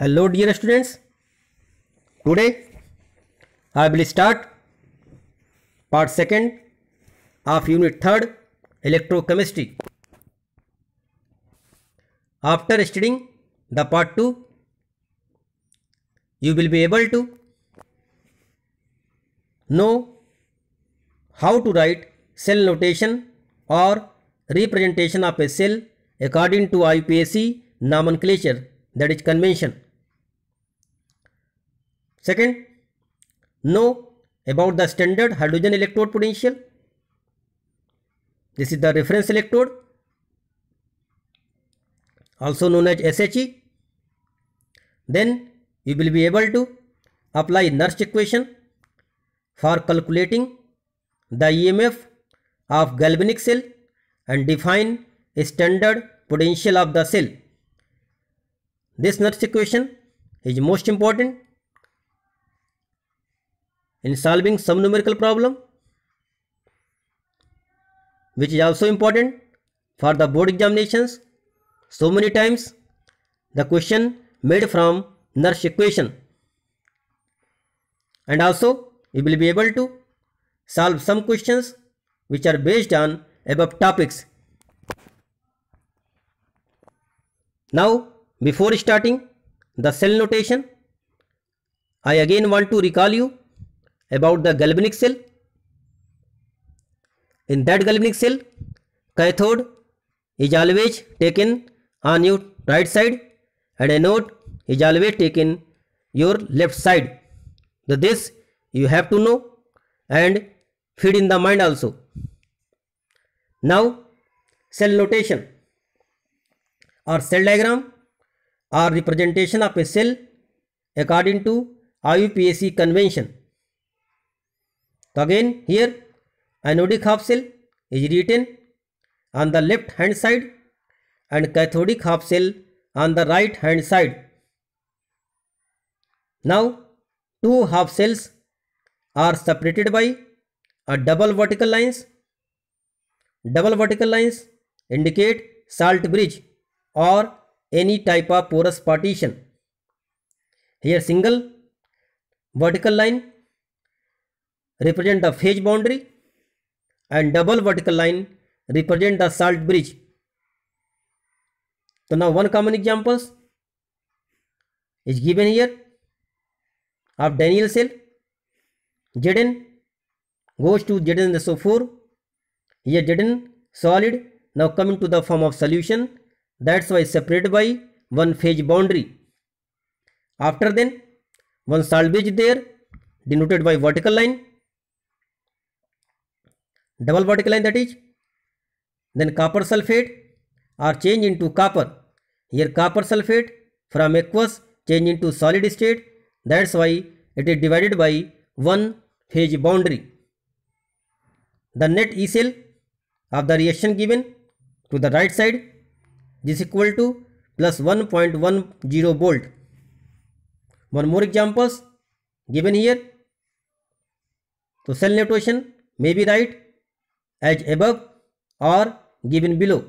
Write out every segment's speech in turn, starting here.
Hello dear students. Today I will start part 2nd of unit 3rd electrochemistry. After studying the part 2 you will be able to know how to write cell notation or representation of a cell according to ipsc nomenclature that is convention. Second, know about the standard hydrogen electrode potential. This is the reference electrode, also known as SHE. Then you will be able to apply Nernst equation for calculating the EMF of galvanic cell and define a standard potential of the cell. This Nernst equation is most important in solving some numerical problem which is also important for the board examinations. So many times the question made from Nernst equation and also you will be able to solve some questions which are based on above topics. Now before starting the cell notation I again want to recall you about the galvanic cell in that galvanic cell cathode is always taken on your right side and anode is always taken your left side the this you have to know and feed in the mind also now cell notation or cell diagram are representation of a cell according to IUPAC convention So again here anodic half cell is written on the left hand side and cathodic half cell on the right hand side. Now two half cells are separated by a double vertical lines. Double vertical lines indicate salt bridge or any type of porous partition. Here single vertical line represent the phase boundary and double vertical line represent the salt bridge so now one common examples is given here of daniel cell zn goes to zn so four here zn solid now coming to the form of solution that's why separated by one phase boundary after then one salt bridge there denoted by vertical line double vertical line that is then copper sulfate are changed into copper here copper sulfate from aqueous change into solid state that's why it is divided by one phase boundary the net e cell of the reaction given to the right side this equal to plus 1.10 volt one more examples given here so cell net ocean may be right as above or given below.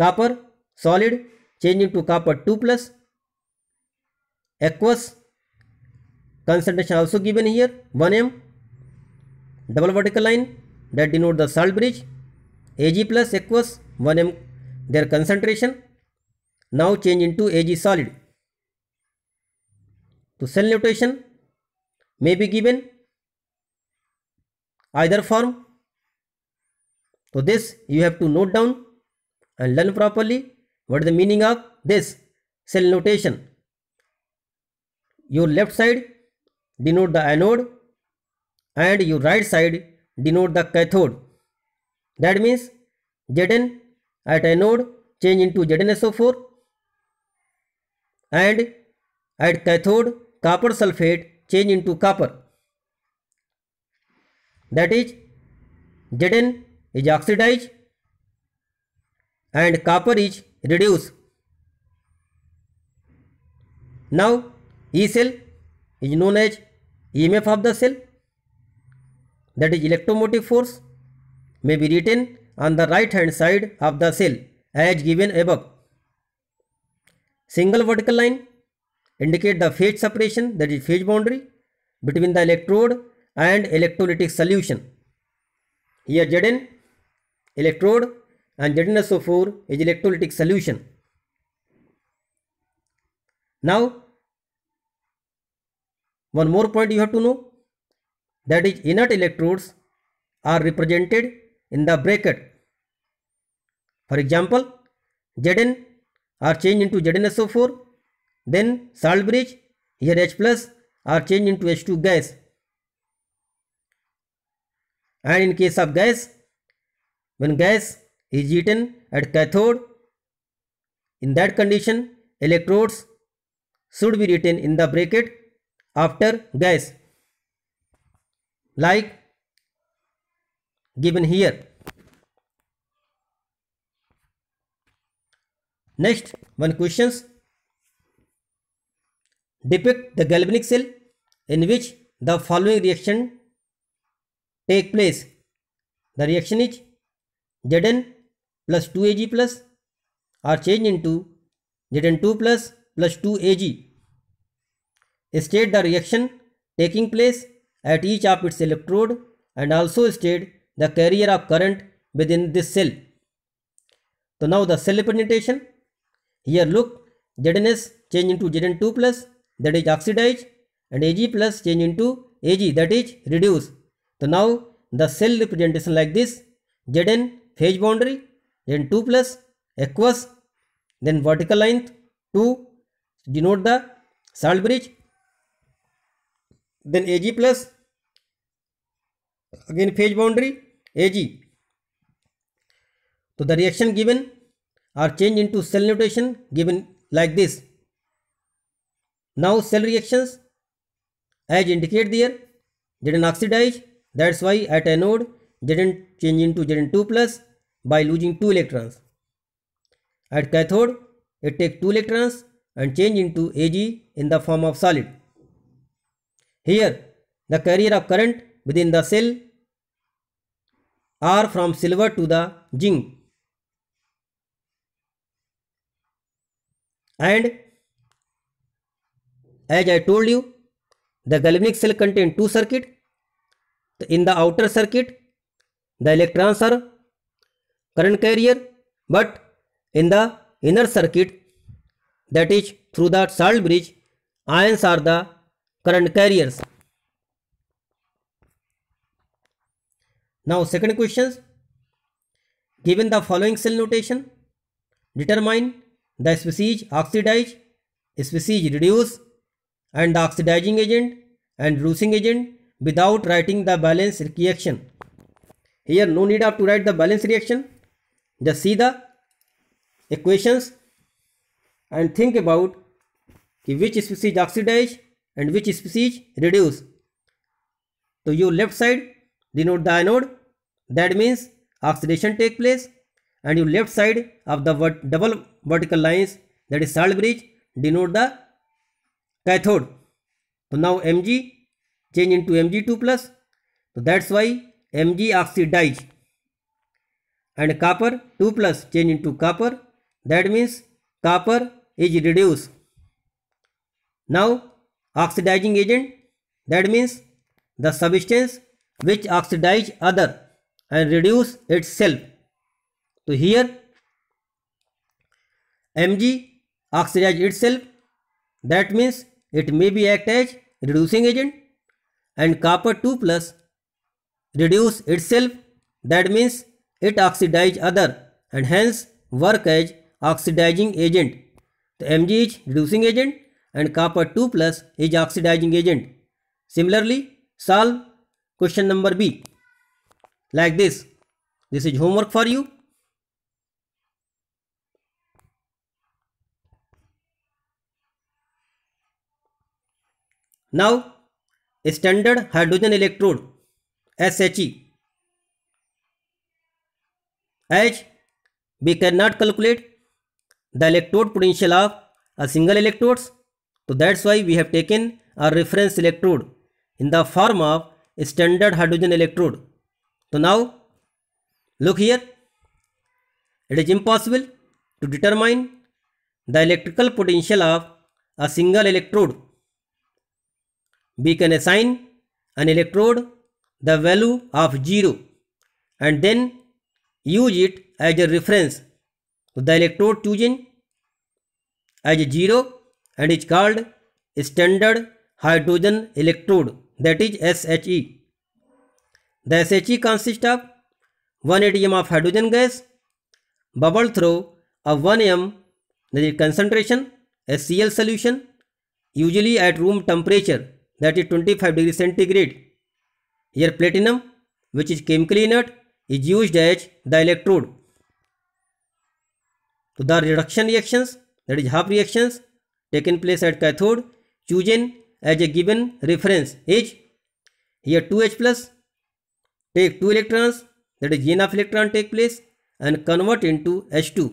Copper solid change into copper 2 plus. Aqueous concentration also given here 1m. Double vertical line that denote the salt bridge. Ag plus aqueous 1m their concentration. Now change into Ag solid. So cell notation may be given either form so this you have to note down and learn properly. What is the meaning of this cell notation? Your left side denote the anode and your right side denote the cathode. That means Zn at anode change into ZnSO4 and at cathode copper sulfate change into copper. That is Zn is oxidized and copper is reduced. Now E cell is known as EMF of the cell that is electromotive force may be written on the right hand side of the cell as given above. Single vertical line indicate the phase separation that is phase boundary between the electrode and electrolytic solution. Here Zn electrode and znso 4 is electrolytic solution. Now, one more point you have to know that is inert electrodes are represented in the bracket. For example, Zn are changed into ZnSO4, then salt bridge, here H plus are changed into H2 gas. And in case of gas, when gas is eaten at cathode, in that condition, electrodes should be written in the bracket after gas like given here. Next one questions depict the galvanic cell in which the following reaction take place. The reaction is Zn plus 2Ag plus are changed into Zn2 plus plus 2Ag. State the reaction taking place at each of its electrode and also state the carrier of current within this cell. So now the cell representation. Here look ZNS change into ZN2 plus that is oxidized and Ag plus change into Ag that is reduced. So now the cell representation like this Zn phase boundary, then 2 plus aqueous, then vertical length 2 denote the salt bridge, then Ag plus again phase boundary Ag. So the reaction given are changed into cell notation given like this. Now cell reactions as indicate there Zn oxidized that's why at anode Zn change into Zn2 plus by losing 2 electrons. At cathode, it takes 2 electrons and change into Ag in the form of solid. Here, the carrier of current within the cell are from silver to the zinc. And as I told you, the galvanic cell contains two circuit. In the outer circuit, the electrons are current carrier but in the inner circuit that is through the salt bridge ions are the current carriers now second question given the following cell notation determine the species oxidize species reduce and the oxidizing agent and reducing agent without writing the balance reaction here no need of to write the balance reaction just see the equations and think about कि which species oxidize and which species reduce तो you left side denote the anode that means oxidation take place and you left side of the vert double vertical lines that is salt bridge denote the cathode so now mg change into mg2 plus so that's why mg oxidized and copper 2 plus change into copper that means copper is reduced now oxidizing agent that means the substance which oxidize other and reduce itself so here mg oxidize itself that means it may be act as reducing agent and copper 2 plus reduce itself that means it oxidise other and hence work as oxidising agent तो M G is reducing agent and copper two plus is oxidising agent similarly solve question number B like this this is homework for you now standard hydrogen electrode S H E H we can not calculate the electrode potential of a single electrodes तो that's why we have taken a reference electrode in the form of standard hydrogen electrode तो now look here it is impossible to determine the electrical potential of a single electrode we can assign an electrode the value of zero and then use it as a reference so the electrode chosen as a zero and is called standard hydrogen electrode that is SHE. The SHE consists of 1 atm of hydrogen gas bubble through a 1 m that is concentration HCl solution usually at room temperature that is 25 degree centigrade. Here platinum which is chemically inert is use as the electrode तो the reduction reactions that is half reactions take in place at cathode choose in as a given reference is here two H plus take two electrons that is gain of electron take place and convert into H two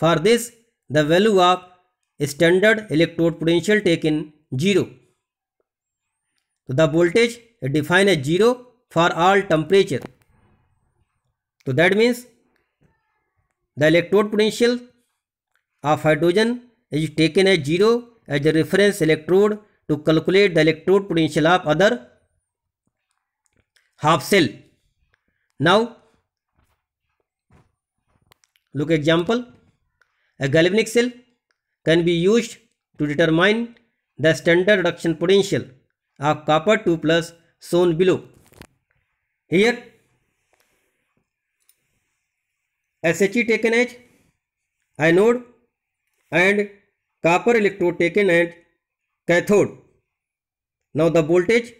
for this the value of standard electrode potential take in zero तो the voltage define as zero for all temperature तो that means the electrode potential of hydrogen is taken as zero as a reference electrode to calculate the electrode potential of other half cell now look example a galvanic cell can be use to determine the standard reduction potential of copper two plus shown below here S H E taken as anode and copper electrode taken and cathode now the voltage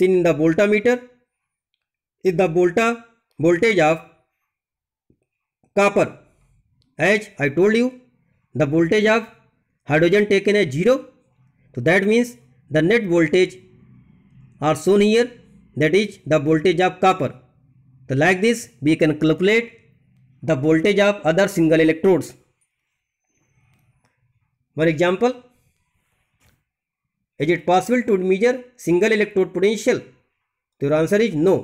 seen in the volta meter is the volta voltage of copper as I told you the voltage of hydrogen taken as zero तो that means the net voltage are shown here that is the voltage of copper तो like this we can calculate the voltage of other single electrodes for example is it possible to measure single electrode potential the answer is no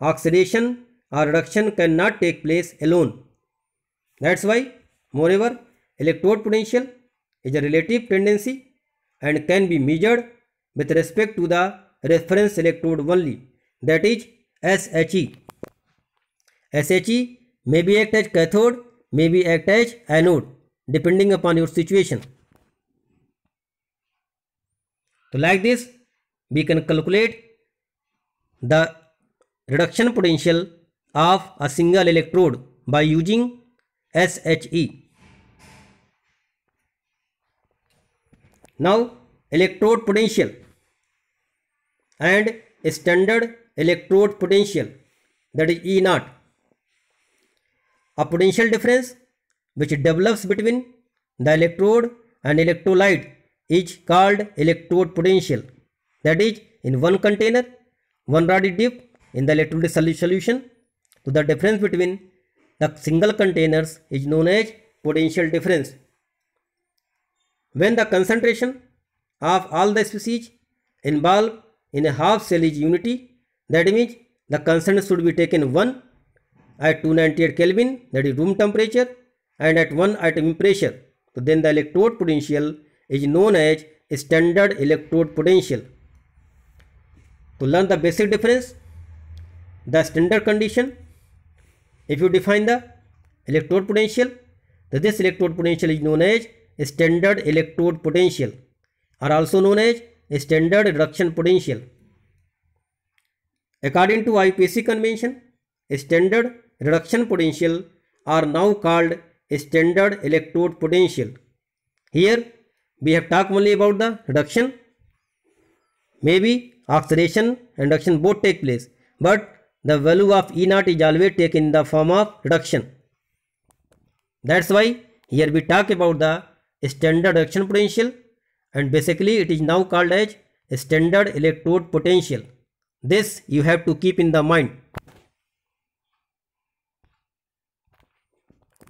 oxidation or reduction cannot take place alone that's why moreover electrode potential is a relative tendency and can be measured with respect to the reference electrode only that is SHE SHE may be act as cathode, may be act as anode depending upon your situation. So like this we can calculate the reduction potential of a single electrode by using SHE. Now electrode potential and standard electrode potential that is E naught a potential difference which develops between the electrode and electrolyte is called electrode potential. That is, in one container, one rod is dipped in the electrolyte solution. So, the difference between the single containers is known as potential difference. When the concentration of all the species involved in a half cell is unity, that means the concentration should be taken 1 at 298 Kelvin that is room temperature and at 1 atm pressure. So then the electrode potential is known as standard electrode potential. To learn the basic difference, the standard condition, if you define the electrode potential, then this electrode potential is known as standard electrode potential or also known as standard reduction potential. According to IPC convention, standard reduction potential are now called standard electrode potential. Here we have talked only about the reduction. Maybe oxidation and reduction both take place, but the value of E naught is always taken in the form of reduction. That's why here we talk about the standard reduction potential and basically it is now called as standard electrode potential. This you have to keep in the mind.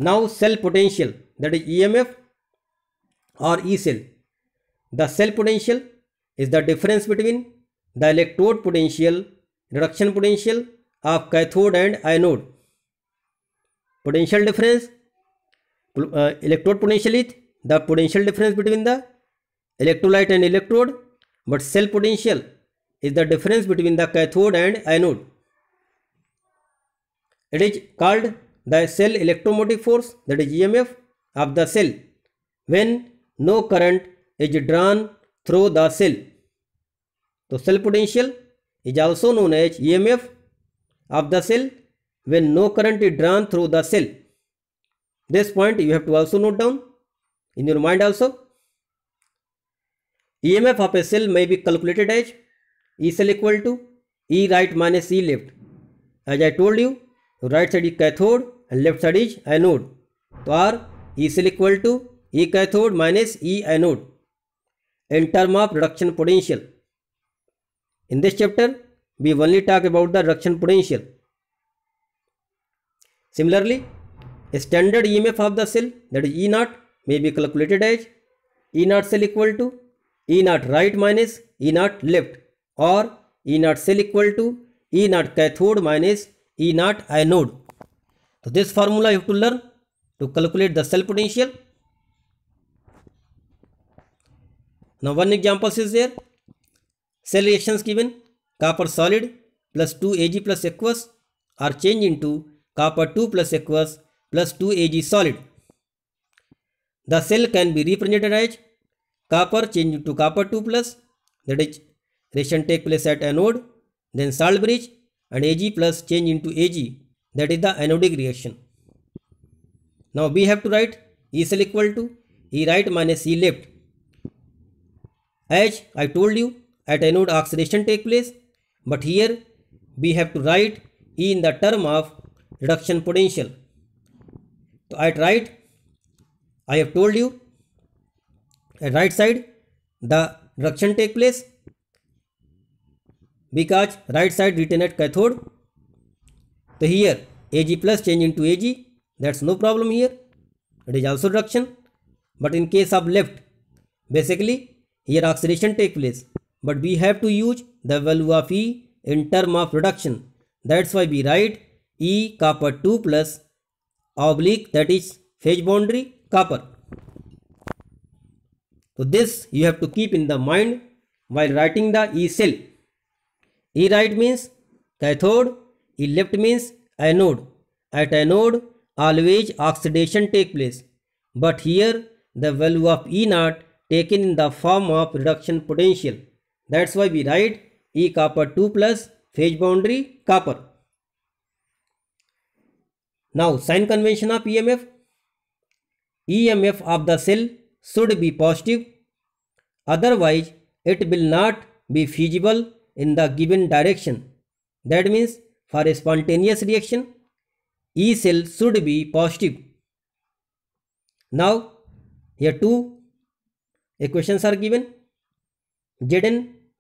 Now cell potential that is EMF or E cell. The cell potential is the difference between the electrode potential, reduction potential of cathode and anode. Potential difference, uh, electrode potential is the potential difference between the electrolyte and electrode, but cell potential is the difference between the cathode and anode. It is called the cell electromotive force that is EMF of the cell when no current is drawn through the cell. So cell potential is also known as EMF of the cell when no current is drawn through the cell. This point you have to also note down in your mind also. EMF of a cell may be calculated as E cell equal to E right minus E left. As I told you, right side is cathode and left side is anode तो or E cell equal to E cathode minus E anode in term of reduction potential in this chapter we only talk about the reduction potential similarly standard E of the cell that is E not may be calculated as E not cell equal to E not right minus E not left और E not cell equal to E not cathode minus E not anode So this formula you have to learn to calculate the cell potential. Now one example is there. Cell reactions given copper solid plus 2 Ag plus aqueous are changed into copper 2 plus aqueous plus 2 Ag solid. The cell can be represented as copper changed into copper 2 plus that is reaction take place at anode then salt bridge and Ag plus change into Ag that is the anodic reaction now we have to write e cell equal to e right minus e left as i told you at anode oxidation take place but here we have to write e in the term of reduction potential so I right i have told you at right side the reduction take place because right side written at cathode तो here A G plus change into A G that's no problem here it is also reduction but in case of left basically here oxidation take place but we have to use the value of E in term of reduction that's why we write E copper two plus oblique that is phase boundary copper तो this you have to keep in the mind while writing the E cell E right means cathode left means anode. At anode, always oxidation take place. But here, the value of E naught taken in the form of reduction potential. That's why we write E copper 2 plus phase boundary copper. Now, sign convention of EMF. EMF of the cell should be positive. Otherwise, it will not be feasible in the given direction. That means for a spontaneous reaction e cell should be positive now here two equations are given zn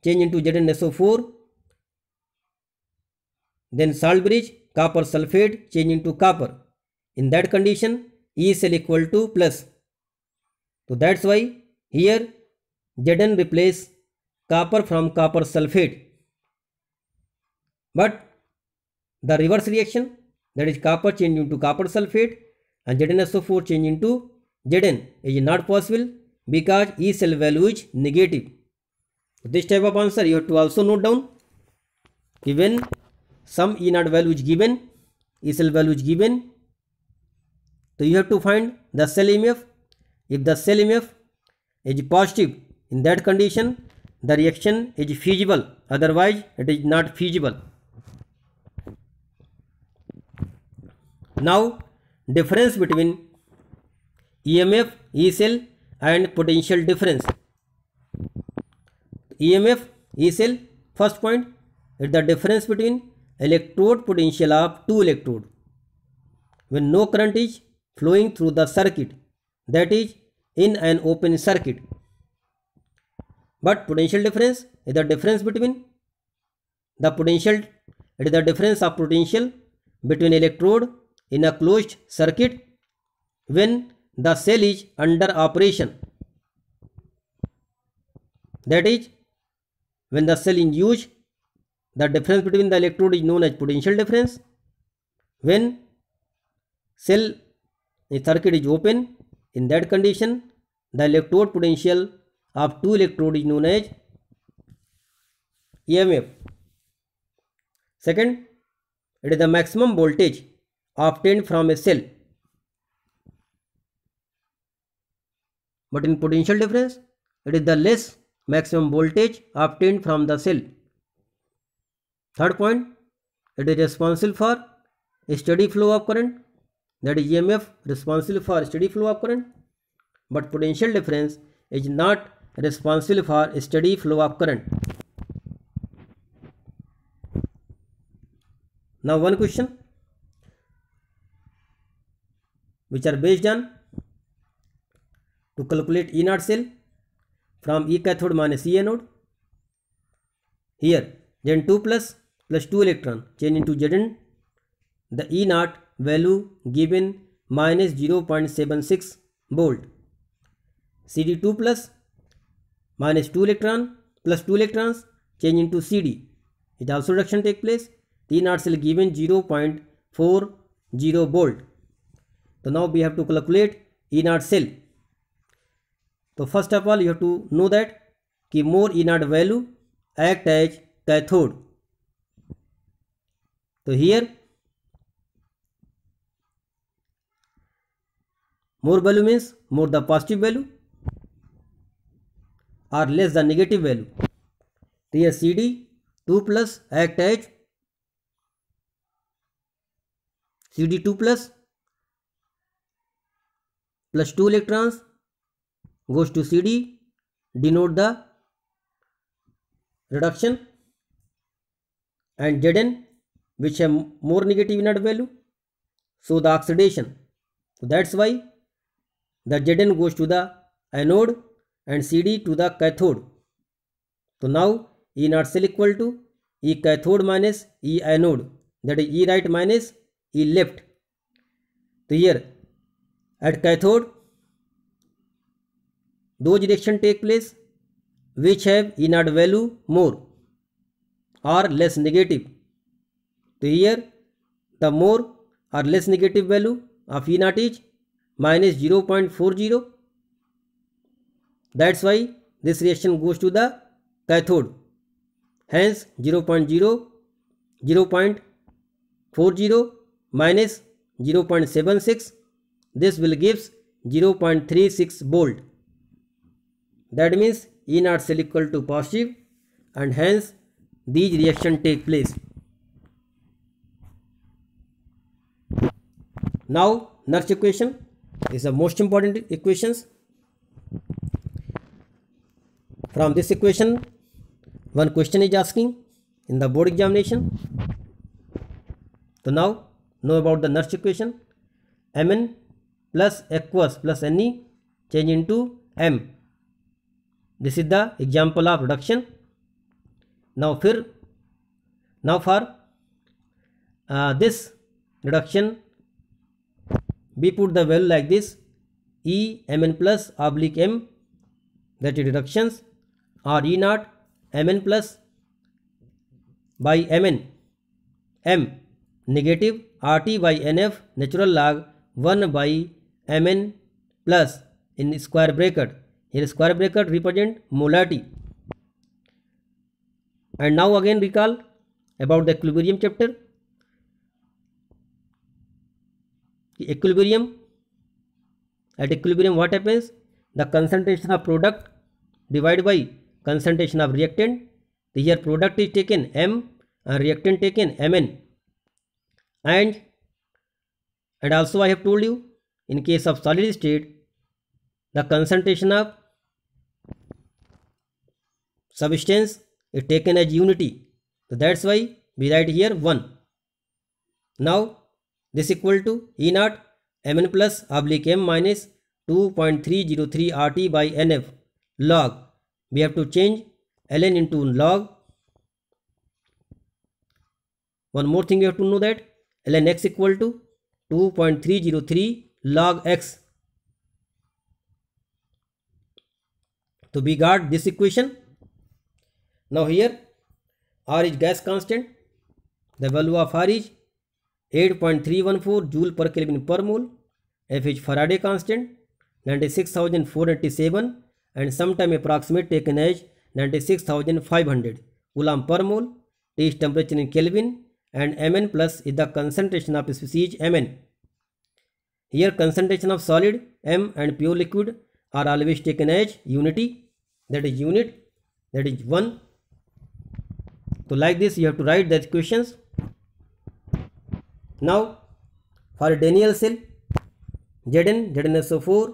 change into znso4 then salt bridge copper sulfate change into copper in that condition e cell equal to plus so that's why here zn replace copper from copper sulfate but the reverse reaction that is copper change into copper sulfate and ZnSO4 change into Zn is not possible because E cell value is negative. This type of answer you have to also note down. Given some E naught value is given, E cell value is given, so you have to find the cell EMF. If the cell EMF is positive in that condition, the reaction is feasible. Otherwise, it is not feasible. now difference between emf e cell and potential difference emf e cell first point is the difference between electrode potential of two electrode when no current is flowing through the circuit that is in an open circuit but potential difference is the difference between the potential it is the difference of potential between electrode in a closed circuit when the cell is under operation. That is, when the cell is used, the difference between the electrode is known as potential difference. When cell circuit is open, in that condition, the electrode potential of two electrodes is known as EMF. Second, it is the maximum voltage obtained from a cell but in potential difference it is the less maximum voltage obtained from the cell third point it is responsible for steady flow of current that is emf responsible for steady flow of current but potential difference is not responsible for steady flow of current now one question which are based on to calculate E naught cell from E cathode minus E anode. Here Zn 2 plus plus 2 electron change into Zn. The E naught value given minus 0.76 volt. CD 2 plus minus 2 electron plus 2 electrons change into CD. It also reduction take place. The E naught cell given 0.40 volt. तो now we have to calculate E not cell तो first of all you have to know that कि more E not value act as cathode तो here more value means more the positive value or less the negative value तो यह C D two plus act as C D two plus plus 2 electrons goes to CD denote the reduction and Zn which have more negative inert value so the oxidation so that's why the Zn goes to the anode and CD to the cathode so now E not cell equal to E cathode minus E anode that is E right minus E left so here at cathode those reaction take place which have in आड value more or less negative तो here the more or less negative value of E not is minus zero point four zero that's why this reaction goes to the cathode hence zero point zero zero point four zero minus zero point seven six this will gives 0.36 volt that means e naught cell equal to positive and hence these reaction take place now next equation is the most important equations from this equation one question is asking in the board examination so now know about the next equation mn plus aqueous plus Ne change into M. This is the example of reduction. Now, fir, now for uh, this reduction, we put the value like this E Mn plus oblique M that is reductions or E naught Mn plus by Mn M negative RT by NF natural log 1 by M N plus in square bracket in square bracket represent molarity and now again recall about the equilibrium chapter equilibrium at equilibrium what happens the concentration of product divide by concentration of reactant there product is taken M reactant taken M N and and also I have told you in case of solid state the concentration of substance is taken as unity so that's why we write here 1 now this equal to e not mn plus oblique m minus 2.303 rt by nf log we have to change ln into log one more thing you have to know that ln x equal to 2.303 log x so we got this equation now here r is gas constant the value of r is 8.314 joule per kelvin per mole f is faraday constant 96487 and sometime approximate taken as 96500 coulomb per mole t is temperature in kelvin and mn plus is the concentration of species mn Here concentration of solid M and pure liquid are always taken as unity that is unit that is 1. So like this you have to write the equations. Now for Daniel cell Zn ZnSO4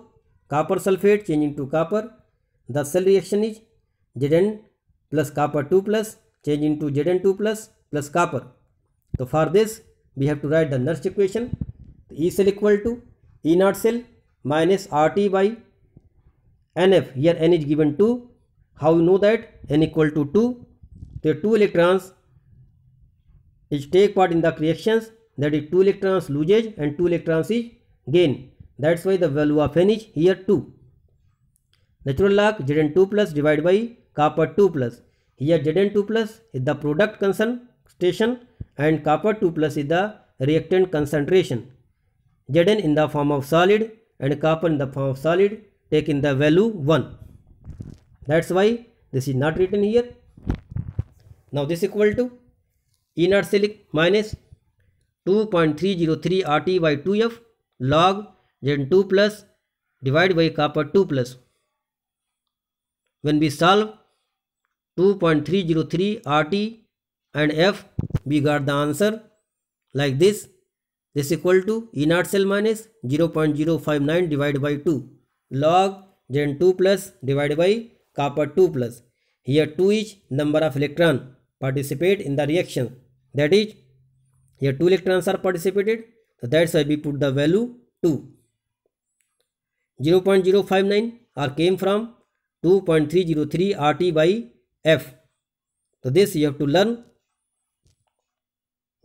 copper sulfate changing to copper the cell reaction is Zn plus copper 2 plus change into Zn2 plus plus copper. So for this we have to write the next equation तो E cell equal to E not cell minus R T by N F where N is given to how know that N equal to two the two electrons is take part in the reactions that is two electrons loses and two electrons is gain that's why the value of N is here two natural log Z N two plus divide by copper two plus here Z N two plus is the product concentration and copper two plus is the reactant concentration Zn in the form of solid and copper in the form of solid taking the value 1. That's why this is not written here. Now this equal to E naught silic minus 2.303 RT by 2F log Zn 2 plus divided by copper 2 plus. When we solve 2.303 RT and F, we got the answer like this this equal to E not cell minus zero point zero five nine divide by two log Zn two plus divide by copper two plus here two is number of electron participate in the reaction that is here two electrons are participated तो that's why we put the value two zero point zero five nine are came from two point three zero three R T by F तो this you have to learn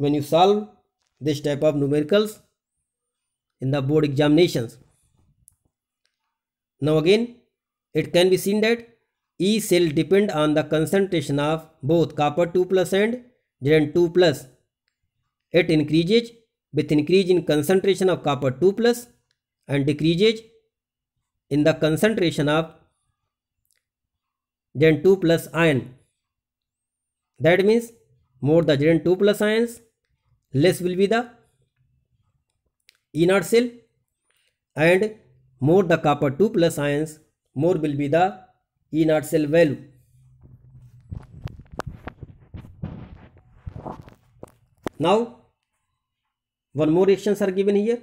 when you solve this type of numericals in the board examinations. Now again, it can be seen that E cell depend on the concentration of both copper 2 plus and xenon 2 plus. It increases with increase in concentration of copper 2 plus and decreases in the concentration of xenon 2 plus ion. That means more the xenon 2 plus ions, less will be the inert shell and more the copper 2 plus ions more will be the inert shell value now one more reactions are given here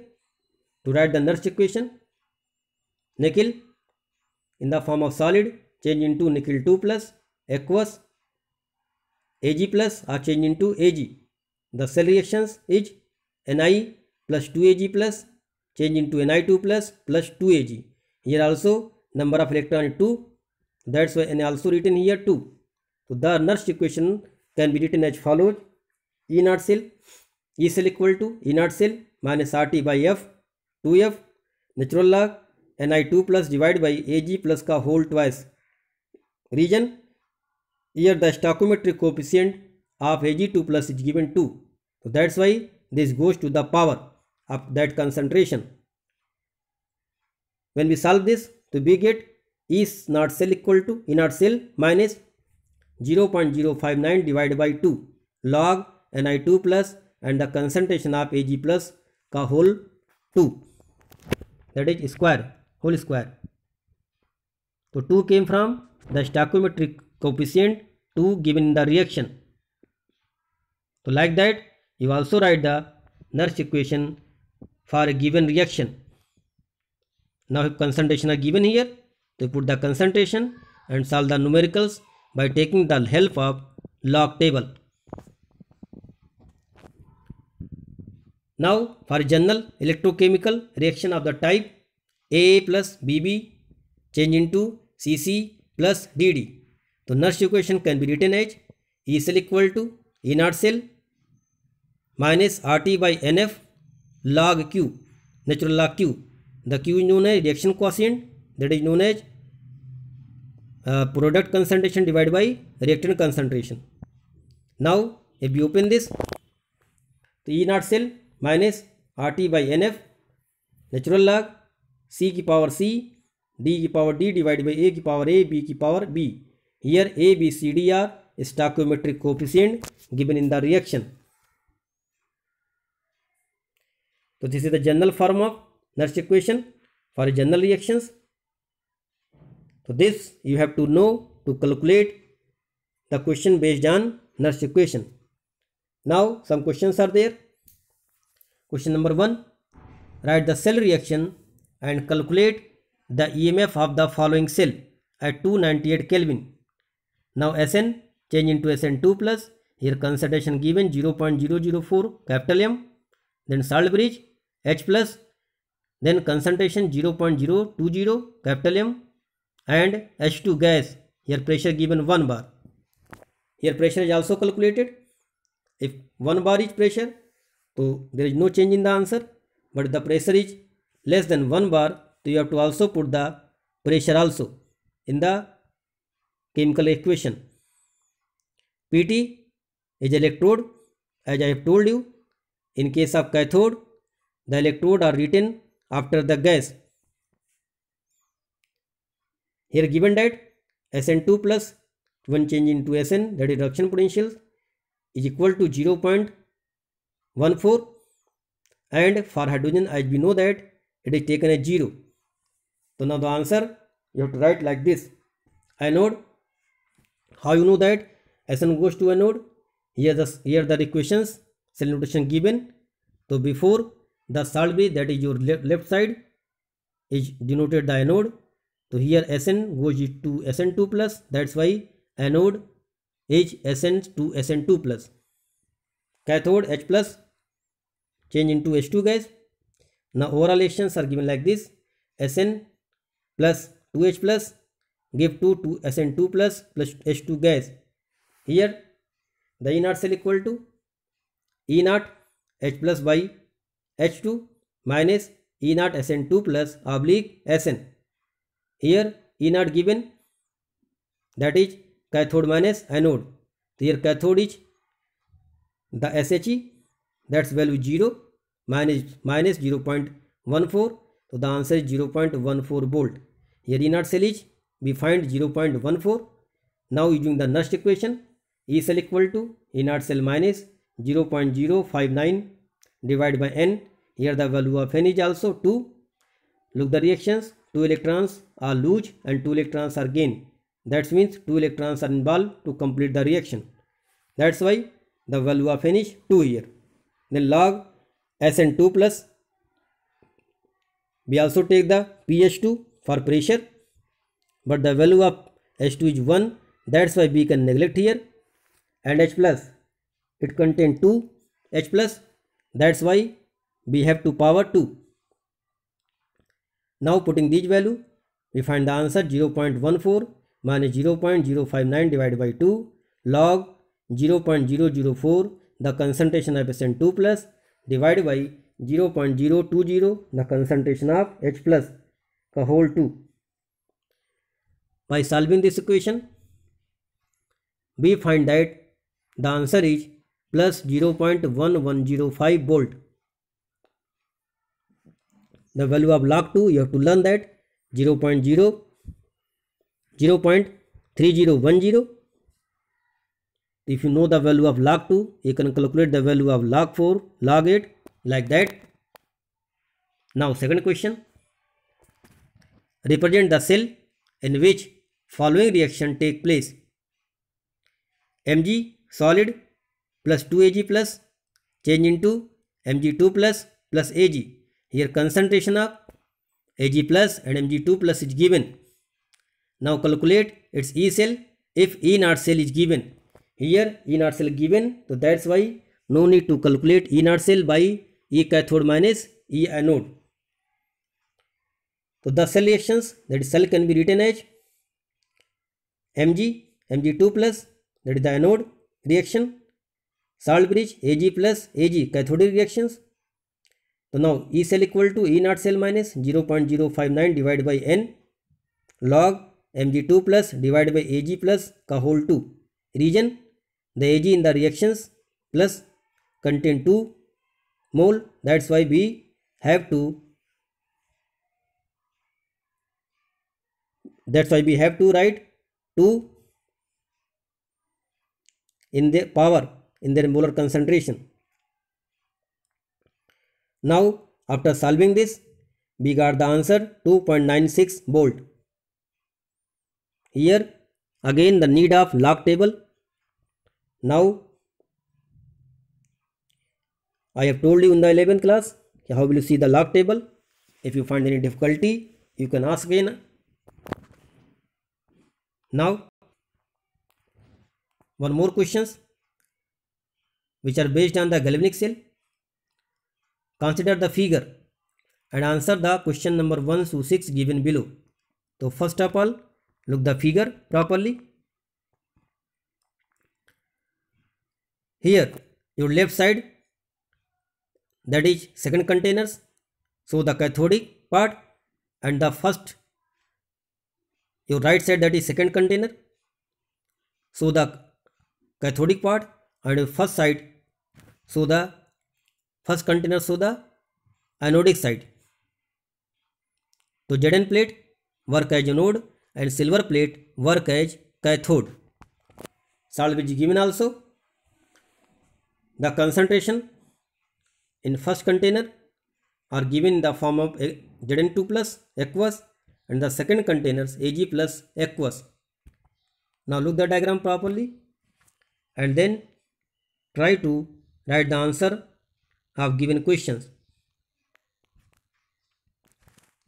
to write the next equation nickel in the form of solid change into nickel 2 plus aqueous ag plus are changed into ag The cell reactions is Ni plus 2Ag plus change into Ni2 plus plus 2Ag. Here also number of electron is 2. That's why N also written here 2. So the Nernst equation can be written as follows. E naught cell, E cell equal to E naught cell minus RT by F, 2F, natural log Ni2 plus divided by Ag plus का whole twice region. Here the stoichiometric coefficient have A G two plus is given two तो that's why this goes to the power of that concentration when we solve this to we get E not cell equal to E not cell minus zero point zero five nine divide by two log N I two plus and the concentration of A G plus का whole two that is square whole square तो two came from the stoichiometric coefficient two given the reaction तो like that you also write the Nernst equation for a given reaction now concentration are given here तो put the concentration and solve the numericals by taking the help of log table now for general electrochemical reaction of the type A A plus B B change into C C plus D D तो Nernst equation can be written as E cell equal to E not cell minus R T by N F log Q natural log Q the Q is known as reaction quotient that is known as product concentration divide by reactant concentration now if you open this तो E not cell minus R T by N F natural log C की power C D की power D divide by A की power A B की power B here A B C D are stoichiometric coefficient given in the reaction So this is the general form of Nernst equation for general reactions. So this you have to know to calculate the question based on Nernst equation. Now some questions are there. Question number 1. Write the cell reaction and calculate the EMF of the following cell at 298 Kelvin. Now Sn change into Sn2 plus. Here concentration given 0.004 capital M. Then salt bridge H plus then concentration zero point zero two zero capital M and H two gas your pressure given one bar your pressure is also calculated if one bar is pressure तो there is no change in the answer but the pressure is less than one bar तो you have to also put the pressure also in the chemical equation P T is electrode as I have told you in case of cathode The electrode are written after the gas. Here given that SN2 plus 1 change into SN that is reduction potential is equal to 0.14 and for hydrogen as we know that it is taken as 0. So now the answer you have to write like this anode how you know that SN goes to anode here the here the equations cell notation given so before the salt बी that is your left side is denoted the anode तो here S N goes to S N two plus that's why anode is S N to S N two plus cathode H plus change into H two gas ना overall action are given like this S N plus two H plus give to to S N two plus plus H two gas here the E not cell equal to E naught H plus by H two minus E naught S N two plus oblique S N here E naught given that is cathode minus anode तो here cathode is the S H E that's value zero minus minus zero point one four तो the answer is zero point one four volt here E not cell is we find zero point one four now using the Nernst equation E cell equal to E not cell minus zero point zero five nine divided by n here the value of n is also 2 look the reactions two electrons are loose and two electrons are gained that means two electrons are involved to complete the reaction that's why the value of n is 2 here then log sn2 plus we also take the ph2 for pressure but the value of h2 is 1 that's why we can neglect here and h plus it contains 2 h plus that's why we have to power 2 now putting these value we find the answer 0.14 minus 0.059 divided by 2 log 0.004 the concentration of SN2 plus divided by 0.020 the concentration of H plus the whole 2 by solving this equation we find that the answer is plus zero point one one zero five volt the value of log two you have to learn that zero point zero zero point three zero one zero if you know the value of log two you can calculate the value of log four log eight like that now second question represent the cell in which following reaction take place M G solid plus 2Ag plus change into Mg2 plus plus Ag. Here concentration of Ag plus and Mg2 plus is given. Now calculate its E cell if E naught cell is given. Here E naught cell given, so that's why no need to calculate E naught cell by E cathode minus E anode. So the cell reactions that cell can be written as Mg, Mg2 plus that is the anode reaction bridge A G plus A G cathodic reactions तो now E cell equal to E not cell minus zero point zero five nine divide by N log M G two plus divide by A G plus का whole two reason the A G in the reactions plus contain two mole that's why we have to that's why we have to write two in the power in their molar concentration. Now after solving this we got the answer 2.96 volt. Here again the need of log table. Now I have told you in the 11th class how will you see the log table. If you find any difficulty you can ask again. Now one more questions which are based on the galvanic cell consider the figure and answer the question number 1 to 6 given below so first of all look the figure properly here your left side that is second containers so the cathodic part and the first your right side that is second container so the cathodic part and first side so the first container show the anodic side तो Z N plate work as anode and silver plate work as cathode salt which is given also the concentration in first container are given in the form of Zn2 plus aqueous and the second containers Ag plus aqueous now look the diagram properly and then try to write the answer of given questions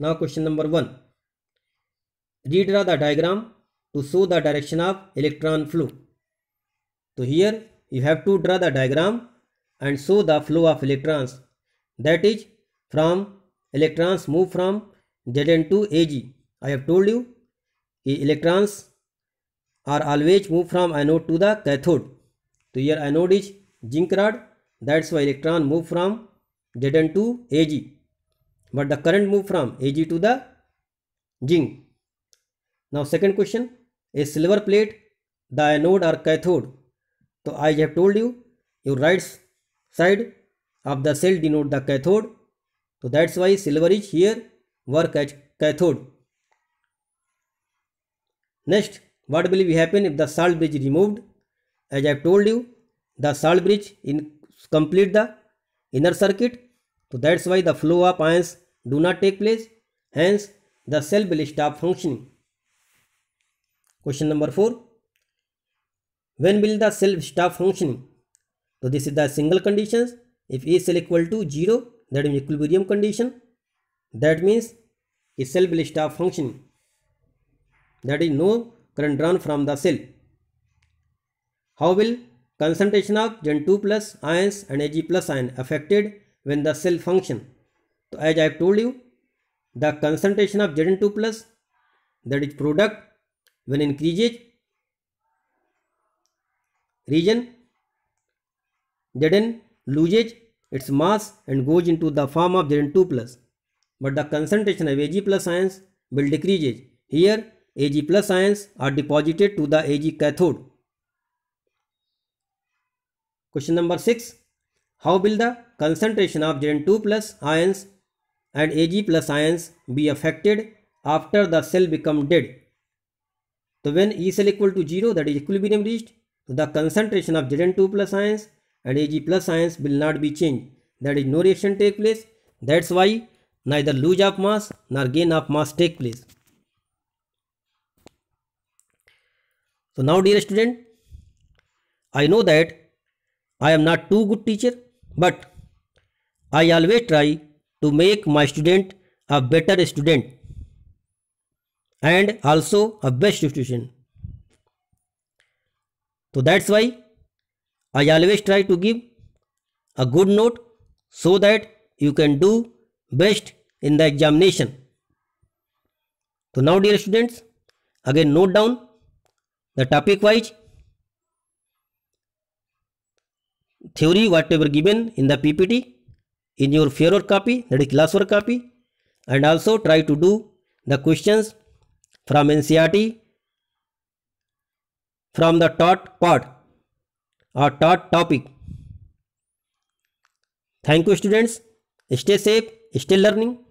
now question number 1 redraw the diagram to show the direction of electron flow so here you have to draw the diagram and show the flow of electrons that is from electrons move from Zn to Ag i have told you कि electrons are always move from anode to the cathode so here anode is zinc rod that's why electron move from zn to ag but the current move from ag to the zinc now second question a silver plate the anode or cathode so i have told you your right side of the cell denote the cathode so that's why silver is here work as cathode next what will be happen if the salt bridge removed as i have told you the salt bridge in complete the inner circuit. So that's why the flow of ions do not take place. Hence, the cell will stop functioning. Question number 4. When will the cell stop functioning? So this is the single conditions. If A cell equal to 0, that is equilibrium condition. That means a cell will stop functioning. That is no current drawn from the cell. How will concentration of gen 2 plus ions and Ag plus ion affected when the cell function. So as I have told you, the concentration of gen 2 plus that is product when increases region Zn loses its mass and goes into the form of Zn2 plus. But the concentration of Ag plus ions will decreases. Here Ag plus ions are deposited to the Ag cathode Question number 6. How will the concentration of Zn2 plus ions and Ag plus ions be affected after the cell become dead? So when E cell equal to 0 that is equilibrium reached, the concentration of Zn2 plus ions and Ag plus ions will not be changed. That is no reaction take place. That's why neither lose of mass nor gain of mass take place. So now dear student, I know that I am not too good teacher, but I always try to make my student a better student and also a best student. So that's why I always try to give a good note so that you can do best in the examination. So now dear students, again note down the topic wise theory whatever given in the PPT in your fierer copy that is classwork copy and also try to do the questions from NCRT from the taught part or taught topic. Thank you students. Stay safe, stay learning.